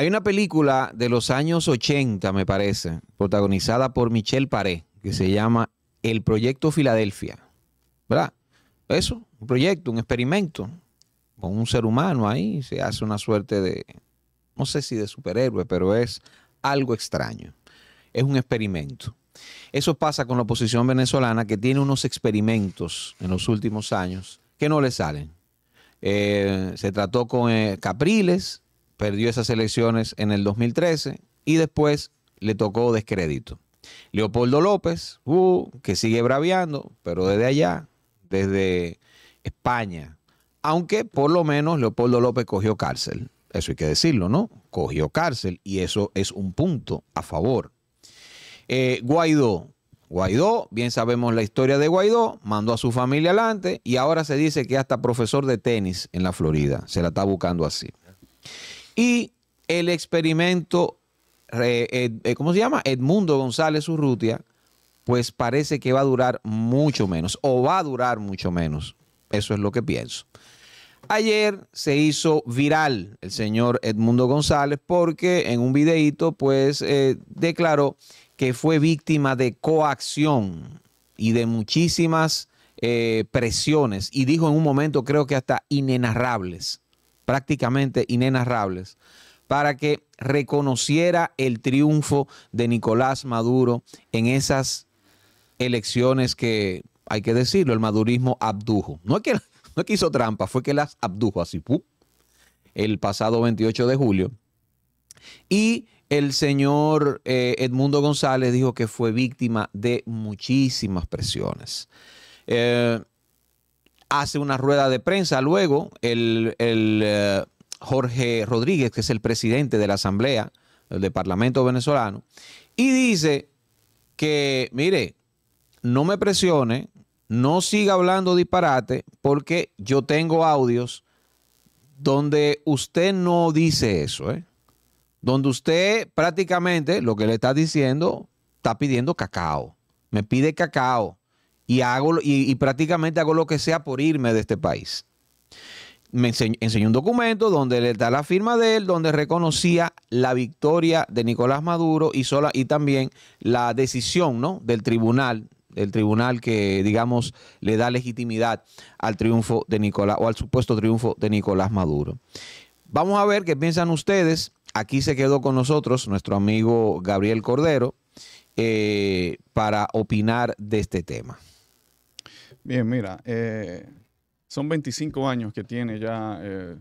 Hay una película de los años 80, me parece, protagonizada por Michelle Paré, que se llama El Proyecto Filadelfia. ¿Verdad? Eso, un proyecto, un experimento con un ser humano ahí, se hace una suerte de, no sé si de superhéroe, pero es algo extraño. Es un experimento. Eso pasa con la oposición venezolana que tiene unos experimentos en los últimos años que no le salen. Eh, se trató con eh, Capriles, perdió esas elecciones en el 2013 y después le tocó descrédito. Leopoldo López, uh, que sigue braviando, pero desde allá, desde España. Aunque por lo menos Leopoldo López cogió cárcel. Eso hay que decirlo, ¿no? Cogió cárcel y eso es un punto a favor. Eh, Guaidó. Guaidó, bien sabemos la historia de Guaidó, mandó a su familia adelante y ahora se dice que hasta profesor de tenis en la Florida se la está buscando así. Y el experimento, eh, ¿cómo se llama? Edmundo González Urrutia, pues parece que va a durar mucho menos, o va a durar mucho menos. Eso es lo que pienso. Ayer se hizo viral el señor Edmundo González porque en un videíto pues eh, declaró que fue víctima de coacción y de muchísimas eh, presiones y dijo en un momento creo que hasta inenarrables prácticamente inenarrables, para que reconociera el triunfo de Nicolás Maduro en esas elecciones que, hay que decirlo, el madurismo abdujo. No es que, no hizo trampa, fue que las abdujo así, el pasado 28 de julio. Y el señor eh, Edmundo González dijo que fue víctima de muchísimas presiones. Eh, hace una rueda de prensa. Luego, el, eh, Jorge Rodríguez, que es el presidente de la Asamblea del Parlamento venezolano, y dice que, mire, no me presione, no siga hablando disparate, porque yo tengo audios donde usted no dice eso, ¿eh? donde usted prácticamente lo que le está diciendo, está pidiendo cacao, me pide cacao y, hago, y, prácticamente hago lo que sea por irme de este país. Me enseñó un documento donde le da la firma de él, donde reconocía la victoria de Nicolás Maduro y, sola, y también la decisión ¿no? del tribunal el tribunal que, digamos, le da legitimidad al triunfo de Nicolás o al supuesto triunfo de Nicolás Maduro. Vamos a ver qué piensan ustedes. Aquí se quedó con nosotros nuestro amigo Gabriel Cordero eh, para opinar de este tema. Bien, mira, eh, son 25 años que tiene ya eh,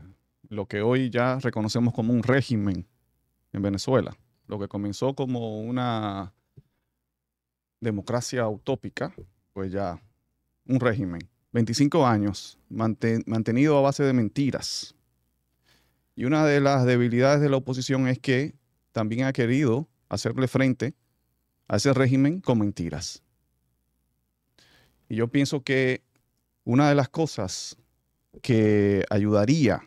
lo que hoy ya reconocemos como un régimen en Venezuela. Lo que comenzó como una democracia utópica, pues ya un régimen. 25 años mantenido a base de mentiras. Y una de las debilidades de la oposición es que también ha querido hacerle frente a ese régimen con mentiras. Y yo pienso que una de las cosas que ayudaría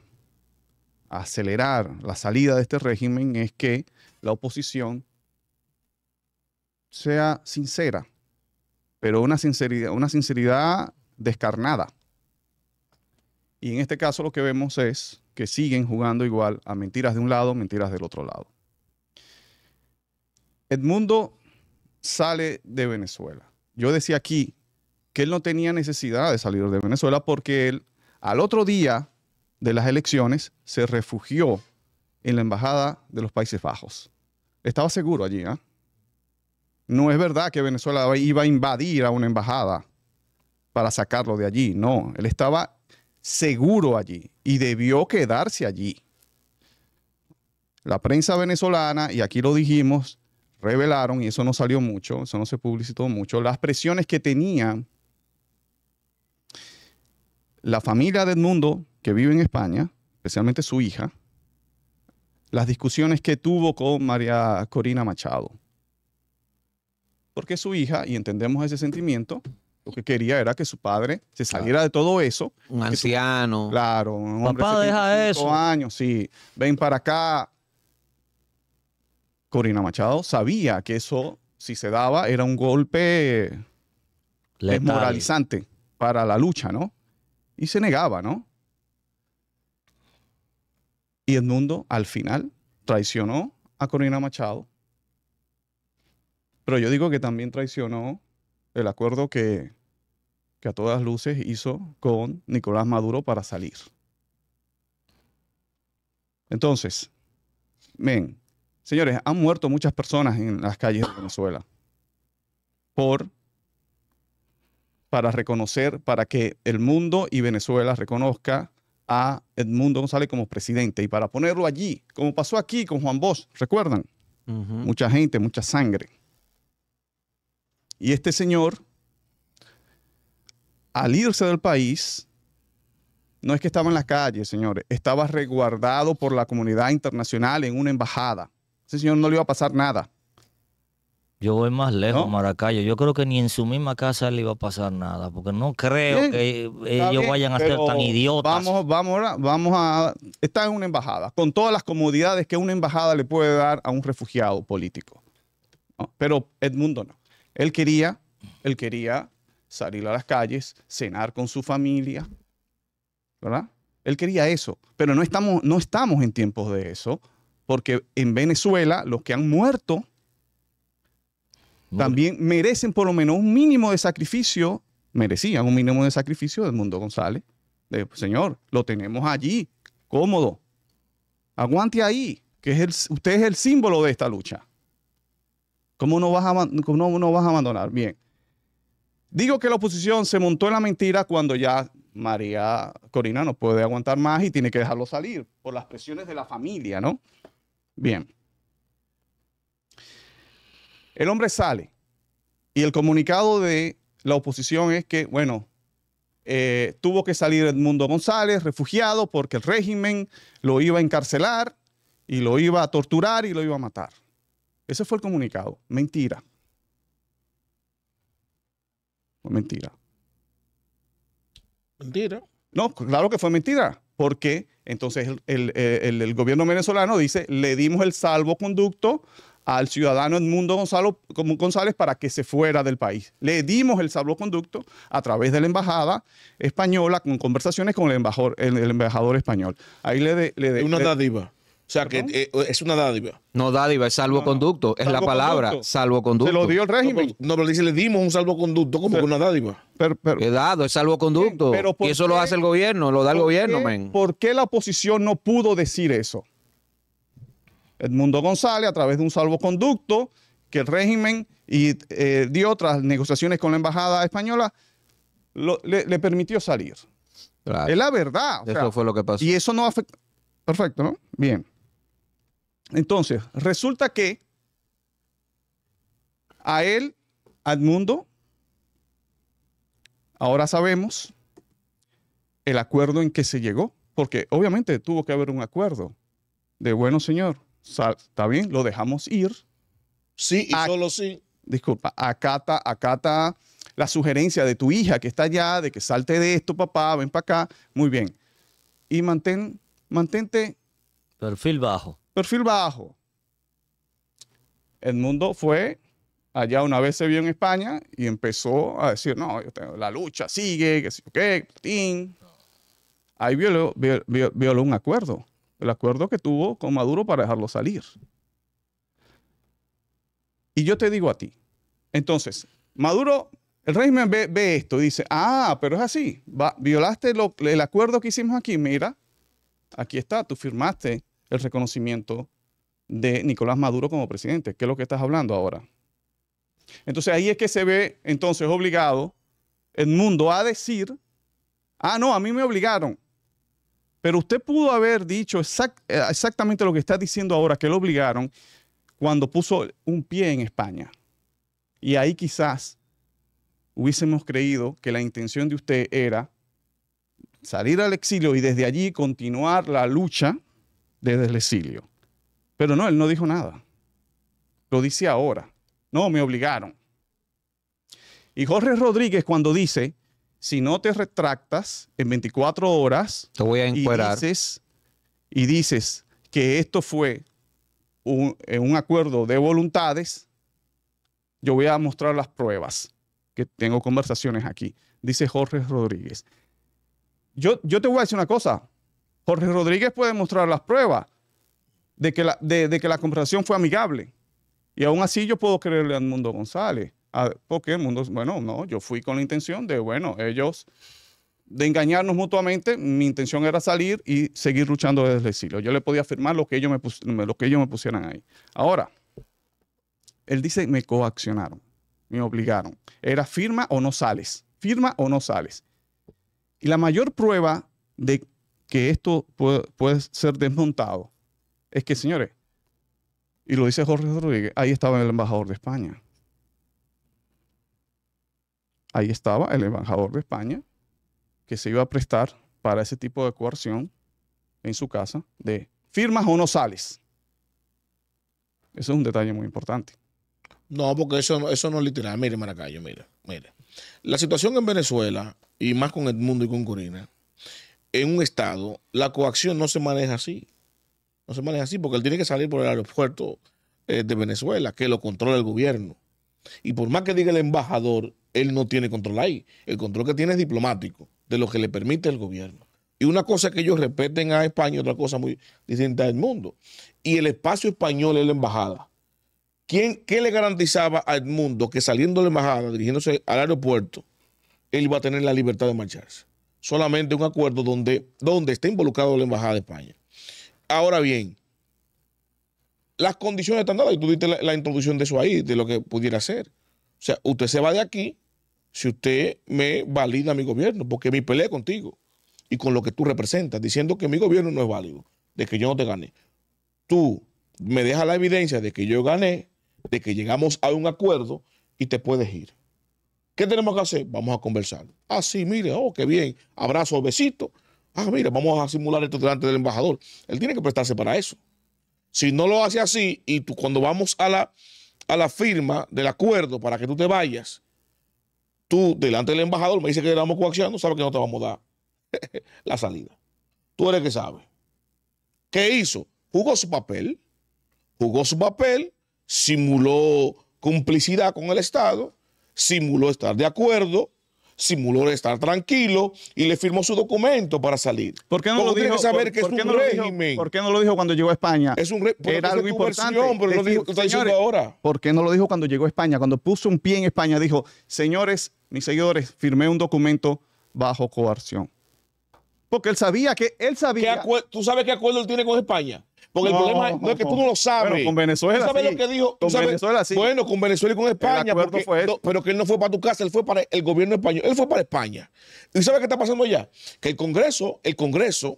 a acelerar la salida de este régimen es que la oposición sea sincera, pero una sinceridad, una sinceridad descarnada. Y en este caso lo que vemos es que siguen jugando igual a mentiras de un lado, mentiras del otro lado. Edmundo sale de Venezuela. Yo decía aquí que él no tenía necesidad de salir de Venezuela porque él al otro día de las elecciones se refugió en la Embajada de los Países Bajos. Estaba seguro allí. ¿ah? No es verdad que Venezuela iba a invadir a una embajada para sacarlo de allí. No, él estaba seguro allí y debió quedarse allí. La prensa venezolana, y aquí lo dijimos, revelaron, y eso no salió mucho, eso no se publicitó mucho, las presiones que tenían la familia de Edmundo, que vive en España, especialmente su hija, las discusiones que tuvo con María Corina Machado. Porque su hija, y entendemos ese sentimiento, lo que quería era que su padre se saliera de todo eso. Un anciano. claro, un Papá, de deja eso. años, sí. Ven para acá. Corina Machado sabía que eso, si se daba, era un golpe desmoralizante para la lucha, ¿no? Y se negaba, ¿no? Y mundo al final traicionó a Corina Machado, pero yo digo que también traicionó el acuerdo que, que a todas luces hizo con Nicolás Maduro para salir. Entonces, ven. señores, han muerto muchas personas en las calles de Venezuela por para reconocer, para que el mundo y Venezuela reconozca a Edmundo González como presidente y para ponerlo allí, como pasó aquí con Juan Bosch, ¿recuerdan? Mucha gente, mucha sangre. Y este señor, al irse del país, no es que estaba en la calle, señores, estaba resguardado por la comunidad internacional en una embajada. Ese señor no le iba a pasar nada. Yo voy más lejos, Maracayo. Yo creo que ni en su misma casa le iba a pasar nada, porque no creo que ellos vayan a ser tan idiotas. Vamos, vamos, vamos a. Está en una embajada, con todas las comodidades que una embajada le puede dar a un refugiado político. Pero Edmundo no. Él quería, él quería salir a las calles, cenar con su familia, ¿verdad? Él quería eso, pero no estamos, no estamos en tiempos de eso, porque en Venezuela los que han muerto también merecen por lo menos un mínimo de sacrificio, merecían un mínimo de sacrificio del Mundo González. Pues, señor, lo tenemos allí, cómodo. Aguante ahí, que es el, usted es el símbolo de esta lucha. ¿Cómo no, vas cómo no vas a abandonar? Bien. Digo que la oposición se montó en la mentira cuando ya María Corina no puede aguantar más y tiene que dejarlo salir por las presiones de la familia, ¿no? Bien. El hombre sale y el comunicado de la oposición es que, bueno, eh, tuvo que salir Edmundo González, refugiado, porque el régimen lo iba a encarcelar y lo iba a torturar y lo iba a matar. Ese fue el comunicado. Mentira. Mentira. Mentira. No, claro que fue mentira, porque entonces el gobierno venezolano dice, le dimos el salvoconducto al ciudadano Edmundo Gonzalo, González para que se fuera del país. Le dimos el salvoconducto a través de la embajada española con conversaciones con el embajador, español. Ahí le una dádiva. O sea, que eh, es una dádiva. No dádiva, es salvoconducto. Es la palabra salvoconducto. Se lo dio el régimen. No, pero, dice, le dimos un salvoconducto como una dádiva. Pero, dado, es salvoconducto. y eso lo hace el gobierno, lo da el gobierno, ¿Por qué la oposición no pudo decir eso? Edmundo González a través de un salvoconducto que el régimen y, eh, dio negociaciones con la embajada española, le, permitió salir. Es la verdad. Eso fue lo que pasó. Y eso no afecta. Perfecto, ¿no? Bien. Entonces, resulta que a él, Edmundo, ahora sabemos el acuerdo en que se llegó, porque obviamente tuvo que haber un acuerdo de bueno, señor, está bien, lo dejamos ir. Sí, y solo sí. Disculpa, acata, la sugerencia de tu hija que está allá, de que salte de esto, papá, ven para acá. Muy bien. Y mantén, mantente. Perfil bajo. Perfil bajo. Edmundo fue allá una vez se vio en España y empezó a decir, no, la lucha sigue, que sí, ok, Ahí vio violó un acuerdo el acuerdo que tuvo con Maduro para dejarlo salir. Y yo te digo a ti, entonces, Maduro, el régimen ve, esto y dice, ah, pero es así, violaste el acuerdo que hicimos aquí, mira, aquí está, tú firmaste el reconocimiento de Nicolás Maduro como presidente, ¿qué es lo que estás hablando ahora. Entonces ahí es que se ve entonces obligado el mundo a decir, ah, no, a mí me obligaron, pero usted pudo haber dicho eh, exactamente lo que está diciendo ahora, que lo obligaron cuando puso un pie en España. Y ahí quizás hubiésemos creído que la intención de usted era salir al exilio y desde allí continuar la lucha desde el exilio. Pero no, él no dijo nada. Lo dice ahora. No, me obligaron. Y Jorge Rodríguez cuando dice, si no te retractas en 24 horas, te voy Y dices, que esto fue un, acuerdo de voluntades, yo voy a mostrar las pruebas, que tengo conversaciones aquí, dice Jorge Rodríguez. Yo, yo te voy a decir una cosa, Jorge Rodríguez puede mostrar las pruebas de que la, de, que la conversación fue amigable. Y aún así yo puedo creerle a mundo González. Ah, porque el mundo, bueno, no, yo fui con la intención de, bueno, ellos, de engañarnos mutuamente, mi intención era salir y seguir luchando desde el exilio. Yo le podía firmar lo que ellos me, lo que ellos me pusieran ahí. Ahora, él dice, me coaccionaron, me obligaron. Era firma o no sales, firma o no sales. Y la mayor prueba de que esto puede, puede ser desmontado es que, señores, y lo dice Jorge Rodríguez, ahí estaba el embajador de España ahí estaba el embajador de España que se iba a prestar para ese tipo de coerción en su casa de firmas o no sales. Eso es un detalle muy importante. No, porque eso, eso no es literal. Mire, Maracayo, mire, mire. La situación en Venezuela, y más con el mundo y con Corina, en un estado, la coacción no se maneja así. No se maneja así porque él tiene que salir por el aeropuerto eh, de Venezuela, que lo controla el gobierno. Y por más que diga el embajador, él no tiene control ahí. El control que tiene es diplomático, de lo que le permite el gobierno. Y una cosa que ellos respeten a España, otra cosa muy distinta del mundo. Y el espacio español es la embajada. ¿Quién, ¿Qué le garantizaba al mundo que saliendo de la embajada, dirigiéndose al aeropuerto, él iba a tener la libertad de marcharse? Solamente un acuerdo donde, donde está involucrado la embajada de España. Ahora bien, las condiciones están dadas y tú diste la, introducción de eso ahí, de lo que pudiera ser. O sea, usted se va de aquí si usted me valida mi gobierno, porque mi pelea contigo y con lo que tú representas, diciendo que mi gobierno no es válido, de que yo no te gané. Tú me dejas la evidencia de que yo gané, de que llegamos a un acuerdo y te puedes ir. ¿Qué tenemos que hacer? Vamos a conversar. Ah, sí, mire, oh, qué bien. Abrazo, besito. Ah, mire, vamos a simular esto delante del embajador. Él tiene que prestarse para eso. Si no lo hace así y tú, cuando vamos a la, a la firma del acuerdo para que tú te vayas, tú delante del embajador me dice que le damos coacción, no sabe que no te vamos a dar la salida. Tú eres el que sabe. ¿Qué hizo? Jugó su papel, jugó su papel, simuló complicidad con el Estado, simuló estar de acuerdo, simuló estar tranquilo y le firmó su documento para salir. ¿Por qué no lo dijo? qué no lo dijo cuando llegó a España? Es Era algo importante. dijo, ahora. ¿Por qué no lo dijo cuando llegó a España? Cuando puso un pie en España dijo, señores, mis seguidores, firmé un documento bajo coerción. Porque él sabía que él sabía. ¿Tú sabes qué acuerdo él tiene con España? Porque el problema no, es que tú no lo sabes. Pero con Venezuela. ¿Tú sabes lo que dijo? Con Venezuela sí. Bueno, con Venezuela y con España. fue este. pero que él no fue para tu casa, él fue para el gobierno español. Él fue para España. ¿Y sabes qué está pasando allá? Que el Congreso, el Congreso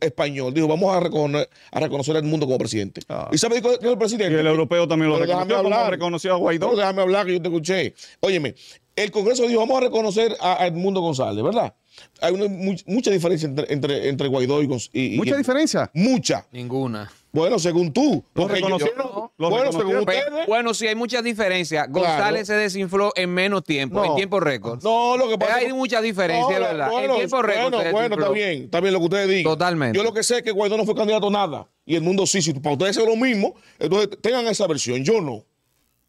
español dijo, vamos a reconocer, a reconocer al mundo como presidente. Ah. ¿Y sabes qué es el presidente? Y el europeo también lo reconoció. Déjame hablar. reconocido a Guaidó. déjame hablar que yo te escuché. Óyeme, el Congreso dijo, vamos a reconocer a Edmundo González, ¿verdad? Hay una, mucha diferencia entre, entre, Guaidó y, ¿Mucha diferencia? Mucha. Ninguna. Bueno, según tú. Los reconocieron. bueno, según ustedes. Bueno, sí, hay muchas diferencias. González se desinfló en menos tiempo, en tiempo récord. No, lo que pasa Hay mucha diferencia, ¿verdad? en tiempo récord. Bueno, está bien. Está bien lo que ustedes digan. Totalmente. Yo lo que sé es que Guaidó no fue candidato nada. Y el mundo sí. Si para ustedes es lo mismo, entonces tengan esa versión. Yo no.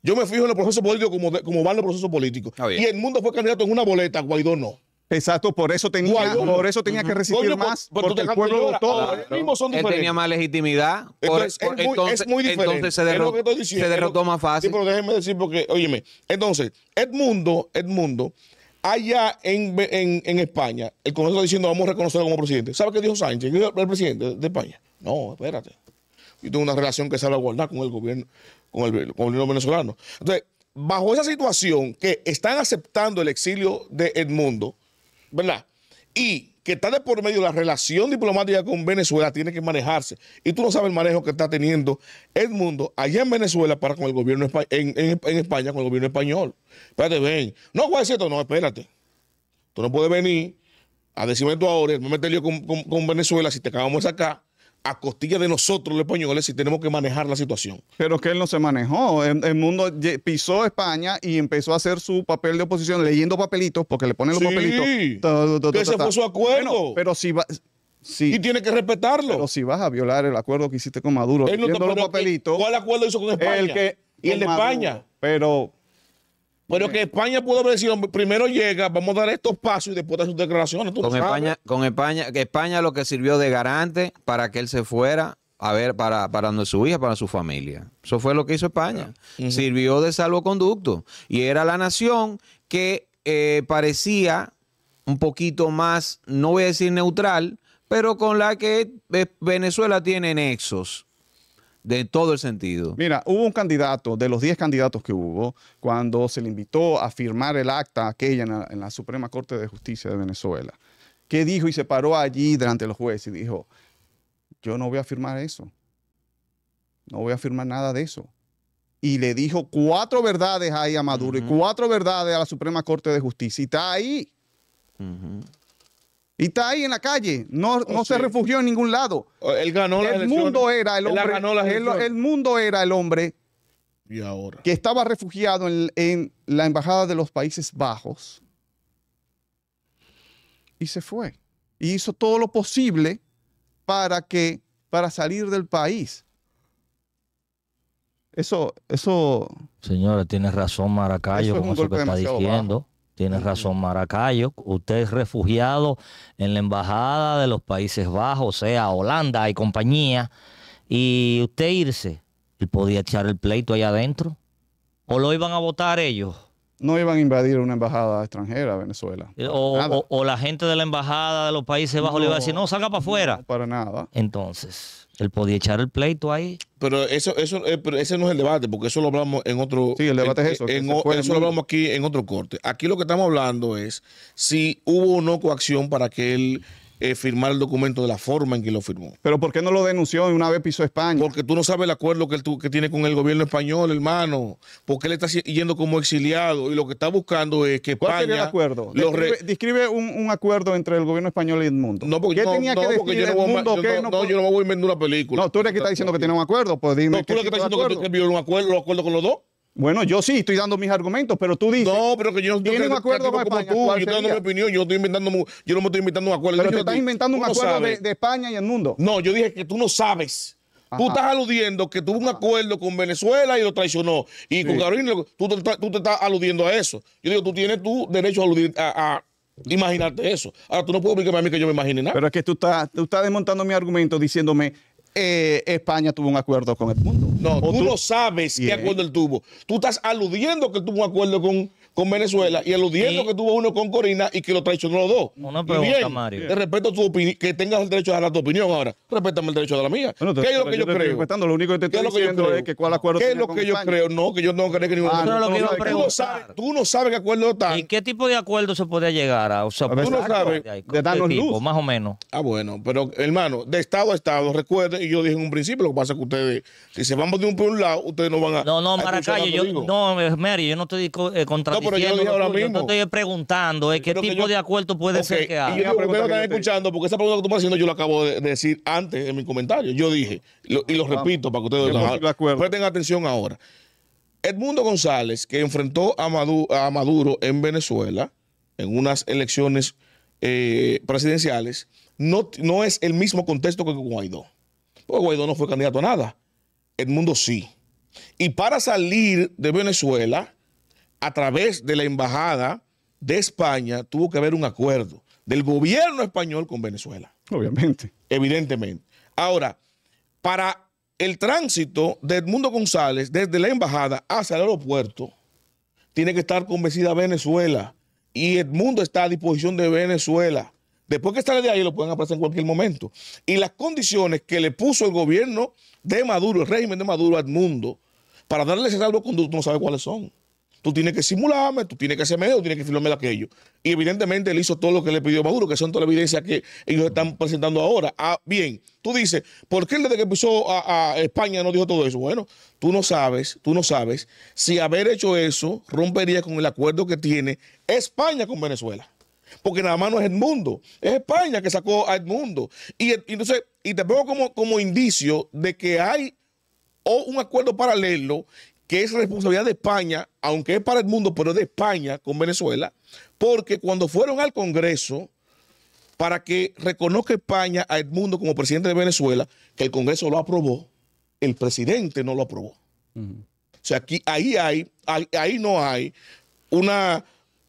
Yo me fijo en el proceso político como, como van los procesos políticos. y el mundo fue candidato en una boleta, Guaidó no. Exacto, por eso tenía, por eso tenía que resistir más, porque el pueblo votó. Claro. Son él tenía más legitimidad, es, muy, diferente. Entonces se, derrotó, se derrotó más fácil. Sí, pero déjeme decir porque, óyeme, entonces, Edmundo, Edmundo, allá en, en, en España, el Congreso está diciendo vamos a reconocerlo como presidente. ¿Sabe qué dijo Sánchez, el presidente de España? No, espérate. Yo tengo una relación que guardar con el gobierno, con con el gobierno venezolano. Entonces, bajo esa situación que están aceptando el exilio de Edmundo, ¿verdad? Y que está de por medio la relación diplomática con Venezuela, tiene que manejarse. Y tú no sabes el manejo que está teniendo el mundo allá en Venezuela para con el gobierno en, en, España, con el gobierno español. Espérate, ven. No, voy a no, espérate. Tú no puedes venir a decirme tú ahora, me meter con, Venezuela si te acabamos acá a costilla de nosotros los españoles si tenemos que manejar la situación. Pero que él no se manejó. El, mundo pisó España y empezó a hacer su papel de oposición leyendo papelitos, porque le ponen los papelitos. Sí, fue su acuerdo. pero si va... Sí, y tiene que respetarlo. Pero si vas a violar el acuerdo que hiciste con Maduro, él no los papelitos, ¿cuál acuerdo hizo con España? El que, y el de España. Pero pero que España pudo haber sido primero llega, vamos a dar estos pasos y después de sus declaraciones. con, España, con España, que España lo que sirvió de garante para que él se fuera a ver para, para su hija, para su familia. Eso fue lo que hizo España. Sirvió de salvoconducto. Y era la nación que eh, parecía un poquito más, no voy a decir neutral, pero con la que eh, Venezuela tiene nexos. De todo el sentido. Mira, hubo un candidato, de los 10 candidatos que hubo, cuando se le invitó a firmar el acta aquella en la, Suprema Corte de Justicia de Venezuela, que dijo y se paró allí delante de los jueces y dijo, yo no voy a firmar eso, no voy a firmar nada de eso. Y le dijo cuatro verdades ahí a Maduro y cuatro verdades a la Suprema Corte de Justicia. Y está ahí. Y está ahí en la calle, no, oh, se refugió en ningún lado. Oh, él ganó el mundo era el hombre, mundo era el hombre que estaba refugiado en, la embajada de los Países Bajos y se fue. Y hizo todo lo posible para que para salir del país. Eso, eso. Señora, tienes razón, Maracayo, como que está diciendo. Tienes razón, Maracayo. Usted es refugiado en la embajada de los Países Bajos, o sea, Holanda y compañía. Y usted irse, él podía echar el pleito allá adentro. ¿O lo iban a votar ellos? no iban a invadir una embajada extranjera a Venezuela. Eh, o, la gente de la embajada de los Países Bajos le iba a decir, no, salga para afuera. para nada. Entonces, él podía echar el pleito ahí. Pero eso, eso, eh, ese no es el debate, porque eso lo hablamos en otro... Sí, el debate es eso. eso lo hablamos aquí en otro corte. Aquí lo que estamos hablando es si hubo o no coacción para que él... Eh, firmar el documento de la forma en que lo firmó. ¿Pero por qué no lo denunció y una vez pisó España? Porque tú no sabes el acuerdo que, él, que tiene con el gobierno español, hermano. Porque él está yendo como exiliado y lo que está buscando es que España... ¿Cuál el acuerdo? Describe, un, acuerdo entre el gobierno español y Edmundo. No, ¿Qué tenía que decir no, yo no, yo no voy a vender una película. No, tú eres que está diciendo que tiene un acuerdo. Pues dime no, tú eres que está diciendo que, que un acuerdo, un acuerdo con los dos. Bueno, yo sí estoy dando mis argumentos, pero tú dices. No, pero que yo no estoy un acuerdo con yo estoy dando mi opinión, yo, estoy inventando, no me estoy inventando un acuerdo. Pero tú estás inventando un acuerdo de, España y el mundo. No, yo dije que tú no sabes. Tú estás aludiendo que tuvo un acuerdo con Venezuela y lo traicionó. Y con Carolina, tú te, estás aludiendo a eso. Yo digo, tú tienes tu derecho a imaginarte eso. Ahora tú no puedes obligarme a mí que yo me imagine nada. Pero es que tú estás, tú estás desmontando mi argumento diciéndome eh, España tuvo un acuerdo con el mundo. No, tú, no sabes qué acuerdo él tuvo. Tú estás aludiendo que tuvo un acuerdo con con Venezuela y eludiendo que tuvo uno con Corina y que lo traicionó los dos. Una pregunta, bien, Mario. Te respeto tu opinión, que tengas el derecho a dar tu opinión ahora. Respétame el derecho de la mía. que ¿Qué es lo que yo, creo? Lo único que te estoy diciendo es que cuál acuerdo ¿Qué es lo que yo creo? No, que yo no creo que ningún ah, Tú no sabes qué acuerdo está. ¿Y qué tipo de acuerdo se puede llegar a? O sea, tú no sabes. De darnos luz. Más o menos. Ah, bueno. Pero, hermano, de Estado a Estado, recuerden, y yo dije en un principio, lo que pasa es que ustedes, si se van de un un lado, ustedes no van a... No, no, Maracayo, yo, no, Mary, yo no estoy eh, contra yo ahora estoy preguntando qué tipo de acuerdo puede ser que haya. Y yo están escuchando, porque esa pregunta que tú estás haciendo yo la acabo de decir antes en mi comentario. Yo dije, y lo repito para que ustedes lo presten atención ahora. Edmundo González, que enfrentó a Maduro, en Venezuela en unas elecciones eh, presidenciales, no, no es el mismo contexto que Guaidó. Porque Guaidó no fue candidato a nada. Edmundo sí. Y para salir de Venezuela, a través de la Embajada de España tuvo que haber un acuerdo del gobierno español con Venezuela. Obviamente. Evidentemente. Ahora, para el tránsito de Edmundo González desde la embajada hacia el aeropuerto, tiene que estar convencida Venezuela. Y Edmundo está a disposición de Venezuela. Después que sale de ahí, lo pueden aparecer en cualquier momento. Y las condiciones que le puso el gobierno de Maduro, el régimen de Maduro a Edmundo, para darle ese salvo conducto, no sabe cuáles son tú tienes que simularme, tú tienes que hacerme medio, tú tienes que filmarme aquello. Y evidentemente él hizo todo lo que le pidió Maduro, que son todas las evidencias que ellos están presentando ahora. Ah, bien, tú dices, ¿por qué él desde que empezó a, España no dijo todo eso? Bueno, tú no sabes, tú no sabes si haber hecho eso rompería con el acuerdo que tiene España con Venezuela porque nada más no es Edmundo, es España que sacó a Edmundo. Y, entonces, y te pongo como, como indicio de que hay un acuerdo paralelo que es responsabilidad de España, aunque es para el mundo, pero es de España con Venezuela, porque cuando fueron al Congreso para que reconozca España a Edmundo como presidente de Venezuela, que el Congreso lo aprobó, el presidente no lo aprobó. O sea, aquí, ahí, hay, ahí no hay una,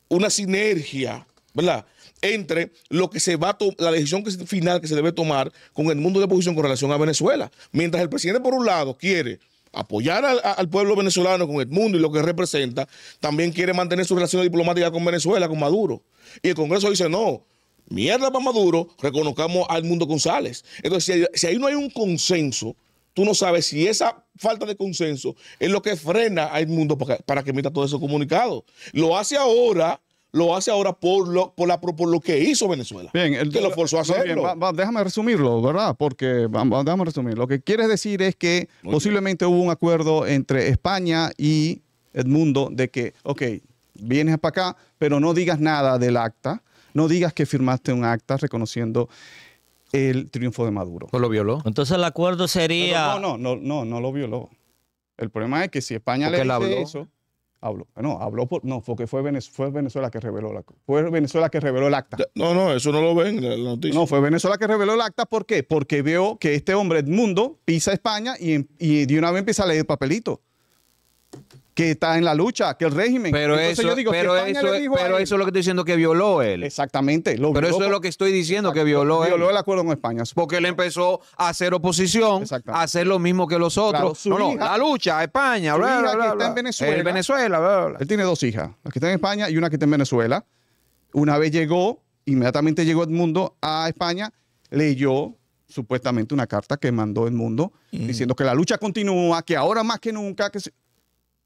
una sinergia, ¿verdad? entre lo que se va a la decisión que final que se debe tomar con el mundo de oposición con relación a Venezuela. Mientras el presidente, por un lado, quiere apoyar al, pueblo venezolano con el mundo y lo que representa, también quiere mantener su relación diplomática con Venezuela, con Maduro. Y el Congreso dice, no, mierda para Maduro, reconozcamos al mundo González. Entonces, si, ahí no hay un consenso, tú no sabes si esa falta de consenso es lo que frena al mundo para, que emita todo ese comunicado. Lo hace ahora lo hace ahora por lo, por la, por lo que hizo Venezuela. Bien, el, que lo forzó a hacerlo. déjame resumirlo, ¿verdad? Porque, vamos déjame resumir. Lo que quieres decir es que posiblemente hubo un acuerdo entre España y Edmundo de que, ok, vienes para acá, pero no digas nada del acta, no digas que firmaste un acta reconociendo el triunfo de Maduro. no lo violó. Entonces el acuerdo sería... No, no, no, no, no, lo violó. El problema es que si España le dice eso Habló, no, habló por, no, porque fue Venezuela, que reveló la, fue Venezuela que reveló el acta. No, no, eso no lo ven la noticia. No, fue Venezuela que reveló el acta, ¿por qué? Porque veo que este hombre, mundo pisa España y, y de una vez empieza a leer papelitos papelito que está en la lucha, que el régimen. Pero eso, pero, eso, pero eso es lo que estoy diciendo que violó él. Exactamente. pero eso es lo que estoy diciendo que violó, él. Violó el acuerdo con España. Porque él empezó a hacer oposición, a hacer lo mismo que los otros. no, hija, no, la lucha, España, bla, que está en Venezuela. Él tiene dos hijas, la que está en España y una que está en Venezuela. Una vez llegó, inmediatamente llegó Edmundo a España, leyó supuestamente una carta que mandó Edmundo mm. diciendo que la lucha continúa, que ahora más que nunca, que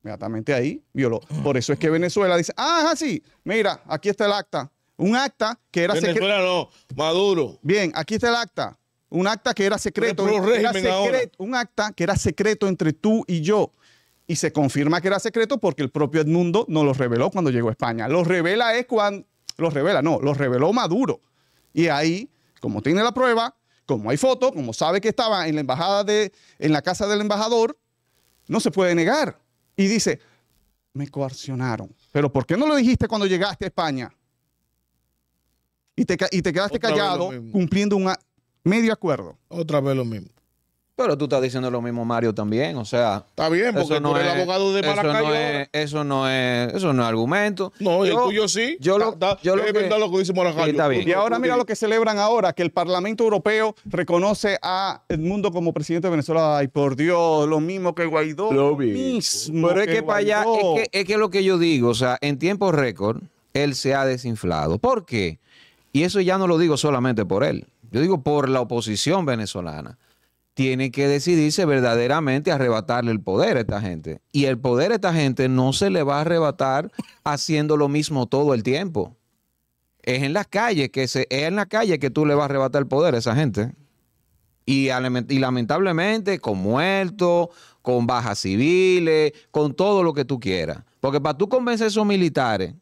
Inmediatamente ahí violó. Ah. Por eso es que Venezuela dice, ah, sí, mira, aquí está el acta. Un acta que era secreto. Venezuela no, Maduro. Bien, aquí está el acta. Un acta que era secreto. un acta que era secreto entre tú y yo. Y se confirma que era secreto porque el propio Edmundo no lo reveló cuando llegó a España. Lo revela es cuando... Lo revela, no, lo reveló Maduro. Y ahí, como tiene la prueba, como hay foto, como sabe que estaba en la embajada de, en la casa del embajador, no se puede negar. Y dice, me coaccionaron. Pero ¿por qué no lo dijiste cuando llegaste a España? Y te, quedaste callado cumpliendo un medio acuerdo. Otra vez lo mismo. Pero tú estás diciendo lo mismo, Mario, también. O sea. Está bien, porque no es, el abogado de Eso no es, eso no es, argumento. No, el tuyo sí. Yo lo, yo lo lo que dice Y ahora mira lo que celebran ahora, que el Parlamento Europeo reconoce a Edmundo como presidente de Venezuela. Ay, por Dios, lo mismo que Guaidó. Lo mismo. Pero es que, para allá, es que, es lo que yo digo, o sea, en tiempo récord, él se ha desinflado. ¿Por qué? Y eso ya no lo digo solamente por él. Yo digo por la oposición venezolana tiene que decidirse verdaderamente arrebatarle el poder a esta gente. Y el poder a esta gente no se le va a arrebatar haciendo lo mismo todo el tiempo. Es en las calles que se, es en la calle que tú le vas a arrebatar el poder a esa gente. Y, y lamentablemente con muertos, con bajas civiles, con todo lo que tú quieras. Porque para tú convencer a esos militares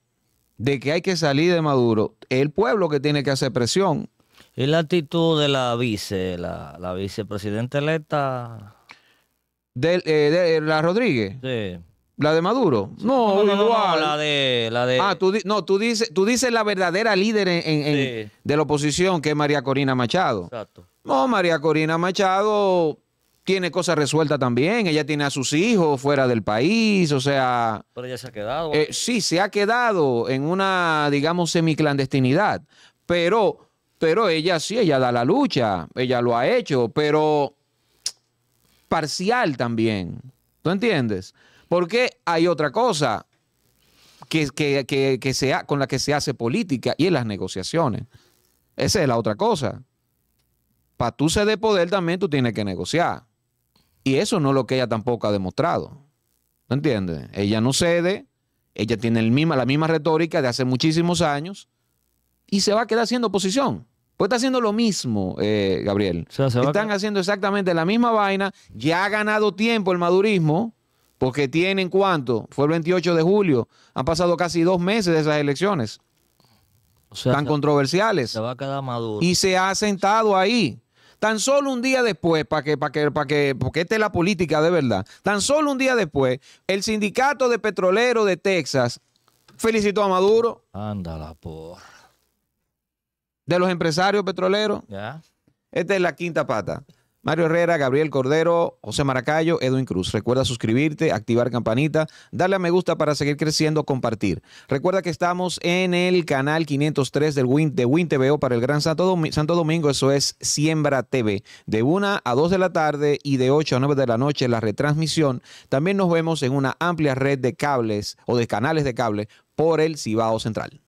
de que hay que salir de Maduro, el pueblo que tiene que hacer presión ¿Y la actitud de la vice, la, vicepresidenta electa? Eh, de, eh, la Rodríguez. Sí. ¿La de Maduro? No, no, la de, la Ah, tú, no, tú dices, tú dices la verdadera líder de la oposición, que es María Corina Machado. Exacto. No, María Corina Machado tiene cosas resueltas también. Ella tiene a sus hijos fuera del país, o sea... Pero ella se ha quedado. Eh, sí, se ha quedado en una, digamos, semiclandestinidad. Pero pero ella sí, ella da la lucha, ella lo ha hecho, pero parcial también. ¿Tú entiendes? Porque hay otra cosa que, que, sea, con la que se hace política y en las negociaciones. Esa es la otra cosa. Para tú ceder poder también tú tienes que negociar. Y eso no es lo que ella tampoco ha demostrado. ¿No entiendes? Ella no cede, ella tiene el misma, la misma retórica de hace muchísimos años y se va a quedar haciendo oposición. Pues está haciendo lo mismo, eh, Gabriel. Están haciendo exactamente la misma vaina. Ya ha ganado tiempo el madurismo, porque tienen cuánto? Fue el 28 de julio. Han pasado casi dos meses de esas elecciones. O tan controversiales. Se va a quedar maduro. Y se ha sentado ahí. Tan solo un día después, para que, para que, para que, porque esta es la política de verdad. Tan solo un día después, el sindicato de petroleros de Texas felicitó a Maduro. Ándala la de los empresarios petroleros. Esta es la quinta pata. Mario Herrera, Gabriel Cordero, José Maracayo, Edwin Cruz. Recuerda suscribirte, activar campanita, darle a me gusta para seguir creciendo, compartir. Recuerda que estamos en el canal 503 del Win, de Win TVO para el Gran Santo, Santo Domingo. Eso es Siembra TV. De 1 a 2 de la tarde y de 8 a 9 de la noche la retransmisión. También nos vemos en una amplia red de cables o de canales de cable por el Cibao Central.